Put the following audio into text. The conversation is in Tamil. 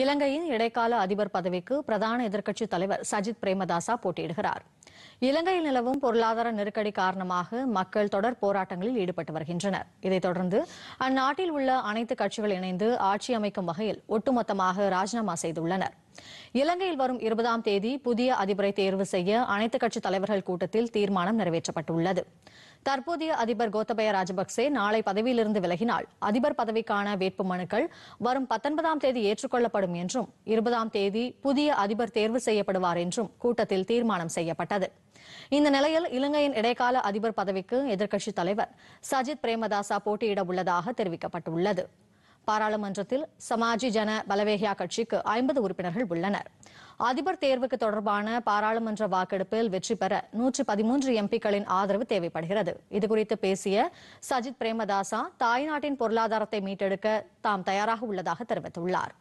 இலங்கையின் இடைக்கால அதிபர் பதவிக்கு பிரதான எதிர்க்கட்சித் தலைவர் சஜித் பிரேமதாசா போட்டியிடுகிறார் இலங்கையில் நிலவும் பொருளாதார நெருக்கடி காரணமாக மக்கள் தொடர் போராட்டங்களில் ஈடுபட்டு வருகின்றனர் இதைத் தொடர்ந்து அந்நாட்டில் உள்ள அனைத்து கட்சிகள் இணைந்து ஆட்சி அமைக்கும் வகையில் ஒட்டுமொத்தமாக ராஜினாமா செய்துள்ளனா் இலங்கையில் வரும் இருபதாம் தேதி புதிய அதிபரை தேர்வு செய்ய அனைத்துக் கட்சித் தலைவர்கள் கூட்டத்தில் தீர்மானம் நிறைவேற்றப்பட்டுள்ளது தற்போதைய அதிபர் கோத்தபய ராஜபக்சே நாளை பதவியிலிருந்து விலகினால் அதிபர் பதவிக்கான வேட்பு மனுக்கள் வரும் பத்தொன்பதாம் தேதி ஏற்றுக்கொள்ளப்படும் என்றும் இருபதாம் தேதி புதிய அதிபர் தேர்வு செய்யப்படுவார் என்றும் கூட்டத்தில் தீர்மானம் செய்யப்பட்டது இந்த நிலையில் இலங்கையின் இடைக்கால அதிபர் பதவிக்கு எதிர்க்கட்சித் தலைவர் சஜித் பிரேமதாசா போட்டியிட உள்ளதாக தெரிவிக்கப்பட்டுள்ளது பாராளுமன்றத்தில் சமாஜி ஜன பலவேகியா கட்சிக்கு ஐம்பது உறுப்பினர்கள் உள்ளனர் அதிபர் தேர்வுக்கு தொடர்பான பாராளுமன்ற வாக்கெடுப்பில் வெற்றி பெற நூற்று பதிமூன்று எம்பிக்களின் ஆதரவு தேவைப்படுகிறது இதுகுறித்து பேசிய சஜித் பிரேமதாசா தாய்நாட்டின் பொருளாதாரத்தை மீட்டெடுக்க தாம் தயாராக உள்ளதாக தெரிவித்துள்ளாா்